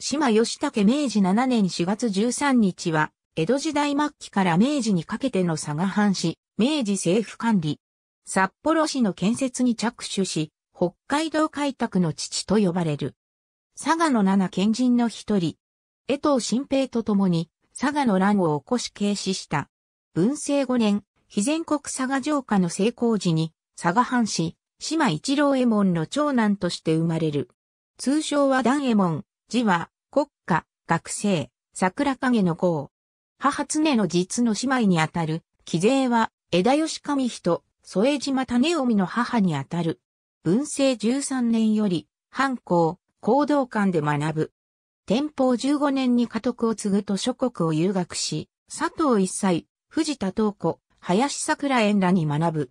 島義武明治7年4月13日は、江戸時代末期から明治にかけての佐賀藩市、明治政府管理。札幌市の建設に着手し、北海道開拓の父と呼ばれる。佐賀の七賢人の一人、江藤新平と共に佐賀の乱を起こし軽視した。文政5年、非全国佐賀城下の成功時に、佐賀藩士、島一郎衛門の長男として生まれる。通称は段衛門、字は、国家、学生、桜影の号。母常の実の姉妹にあたる、貴勢は、枝吉上人、添島種臣の母にあたる。文政13年より、藩校、行動館で学ぶ。天保15年に家督を継ぐと諸国を遊学し、佐藤一歳、藤田東子、林桜園らに学ぶ。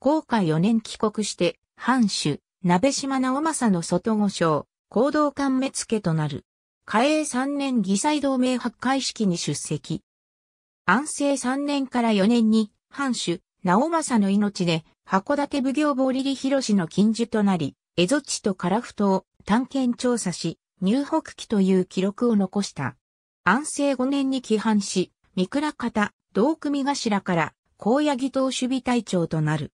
後悔4年帰国して、藩主、鍋島直政の外御省、行動官目付となる。嘉永3年議祭同盟発会式に出席。安政3年から4年に、藩主、直政の命で、函館奉行坊リリ広の近受となり、蝦夷地と樺太を探検調査し、入北記という記録を残した。安政5年に規範し、三倉方、道組頭から、高野義党守備隊長となる。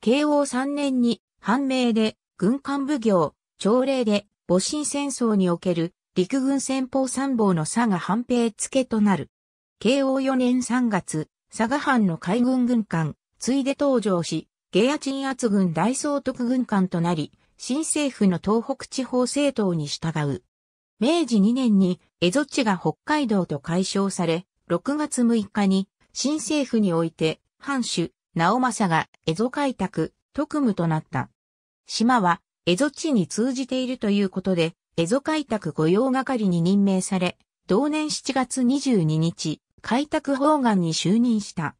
慶応3年に、判明で、軍艦奉行、朝礼で、戊辰戦争における陸軍戦法参謀の佐賀半平付となる。慶応4年3月、佐賀藩の海軍軍艦、ついで登場し、下野鎮圧軍大総督軍艦となり、新政府の東北地方政党に従う。明治2年に蝦夷地が北海道と解消され、6月6日に新政府において、藩主、直政が蝦夷開拓、特務となった。島は蝦夷地に通じているということで、蝦夷開拓御用係に任命され、同年7月22日、開拓方眼に就任した。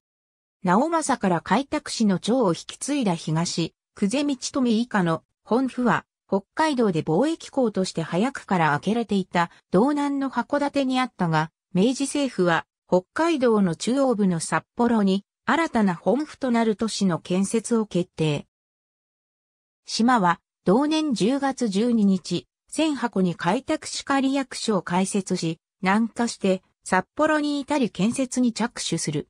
直政から開拓市の長を引き継いだ東、久世道富以下の本府は、北海道で貿易港として早くから開けられていた道南の函館にあったが、明治政府は北海道の中央部の札幌に新たな本府となる都市の建設を決定。島は同年10月12日、千箱に開拓歯科役所を開設し、南下して札幌に至り建設に着手する。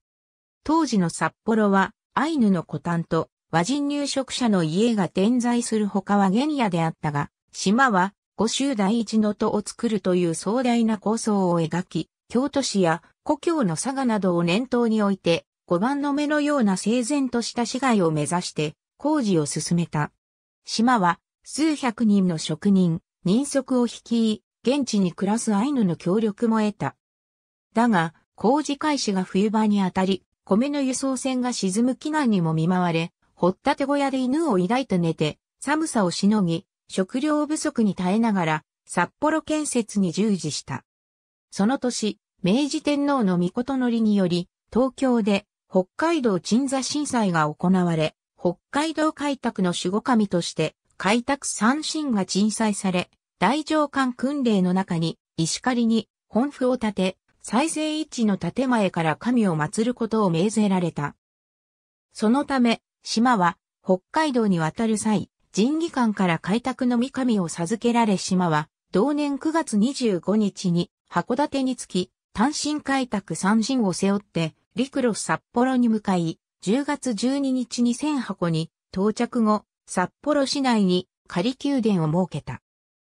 当時の札幌は、アイヌの古丹と和人入植者の家が点在する他は原野であったが、島は五州第一の都を作るという壮大な構想を描き、京都市や故郷の佐賀などを念頭に置いて、五番の目のような整然とした市街を目指して工事を進めた。島は数百人の職人、人足を率い、現地に暮らすアイヌの協力も得た。だが、工事開始が冬場にあたり、米の輸送船が沈む機難にも見舞われ、掘ったて小屋で犬を抱いて寝て、寒さをしのぎ、食料不足に耐えながら、札幌建設に従事した。その年、明治天皇の御事のりにより、東京で北海道鎮座震災が行われ、北海道開拓の守護神として開拓三神が鎮祭され、大上官訓令の中に、石狩に本府を建て、再生位置の建前から神を祀ることを命ぜられた。そのため、島は北海道に渡る際、神技官から開拓の御神を授けられ島は、同年9月25日に函館に着き、単身開拓三神を背負って、陸路札幌に向かい、10月12日に千箱に到着後、札幌市内に仮宮殿を設けた。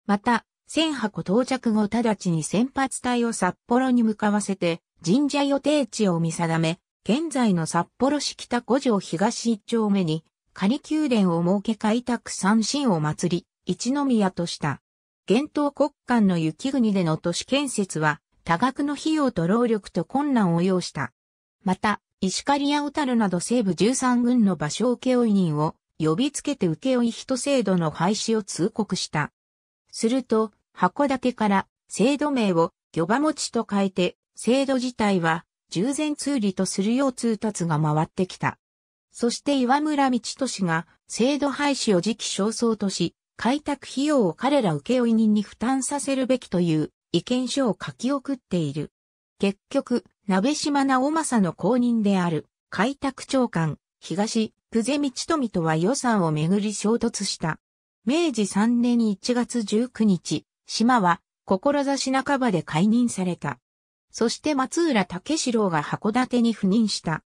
また、千箱到着後直ちに先発隊を札幌に向かわせて神社予定地を見定め、現在の札幌市北五条東一丁目に仮宮殿を設け開拓三神を祭り、一宮とした。厳冬国間の雪国での都市建設は多額の費用と労力と困難を要した。また、石狩や小樽など西部13軍の場所請負人を呼びつけて請負人制度の廃止を通告した。すると、函館から制度名を漁場持ちと変えて、制度自体は従前通理とするよう通達が回ってきた。そして岩村道氏が制度廃止を時期尚早とし、開拓費用を彼ら請負人に負担させるべきという意見書を書き送っている。結局、鍋島直政の後任である開拓長官、東久世道富とは予算をめぐり衝突した。明治3年1月19日、島は、志半ばで解任された。そして松浦武四郎が函館に赴任した。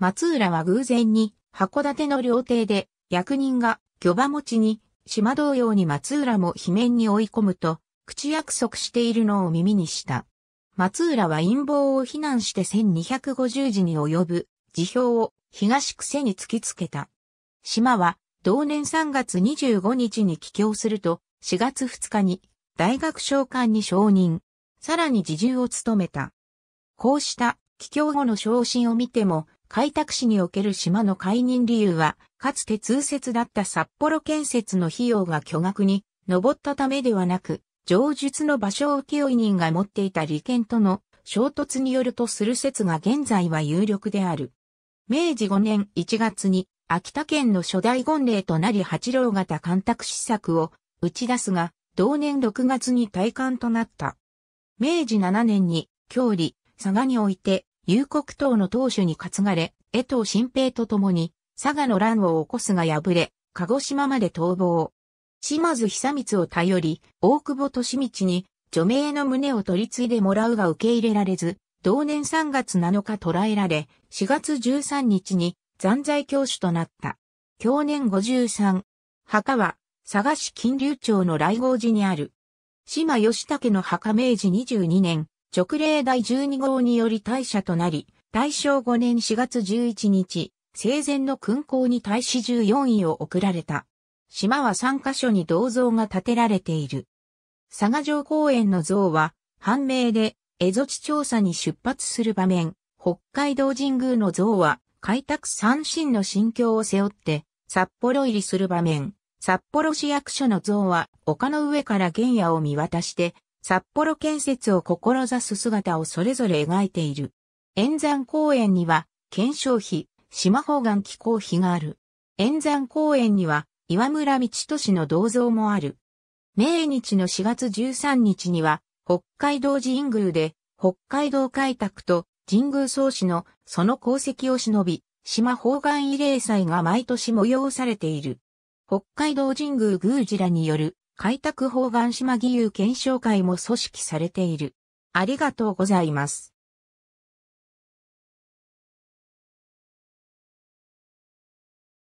松浦は偶然に、函館の料亭で、役人が、漁場持ちに、島同様に松浦も罷免に追い込むと、口約束しているのを耳にした。松浦は陰謀を非難して1250字に及ぶ辞表を東癖に突きつけた。島は同年3月25日に帰郷すると4月2日に大学召喚に承認、さらに自重を務めた。こうした帰郷後の昇進を見ても開拓市における島の解任理由はかつて通説だった札幌建設の費用が巨額に上ったためではなく、上述の場所を請負人が持っていた利権との衝突によるとする説が現在は有力である。明治5年1月に秋田県の初代権令となり八郎型干拓施策を打ち出すが、同年6月に退官となった。明治7年に、郷里、佐賀において、有国党の党首に担がれ、江藤新平と共に、佐賀の乱を起こすが敗れ、鹿児島まで逃亡。島津久光を頼り、大久保利道に、除名の旨を取り継いでもらうが受け入れられず、同年3月7日捕らえられ、4月13日に残罪教主となった。去年53。墓は、佐賀市金流町の来郷寺にある。島義武の墓明治22年、直令第12号により大社となり、大正5年4月11日、生前の勲功に大使14位を贈られた。島は3カ所に銅像が建てられている。佐賀城公園の像は、判明で江戸地調査に出発する場面、北海道神宮の像は、開拓三神の心境を背負って、札幌入りする場面、札幌市役所の像は、丘の上から原野を見渡して、札幌建設を志す姿をそれぞれ描いている。円山公園には、検証碑、島方眼気候碑がある。円山公園には、岩村道都市の銅像もある。明日の4月13日には、北海道神宮で、北海道開拓と神宮創始のその功績を忍び、島方眼慰霊祭が毎年催されている。北海道神宮宮司らによる開拓方眼島義勇検証会も組織されている。ありがとうございます。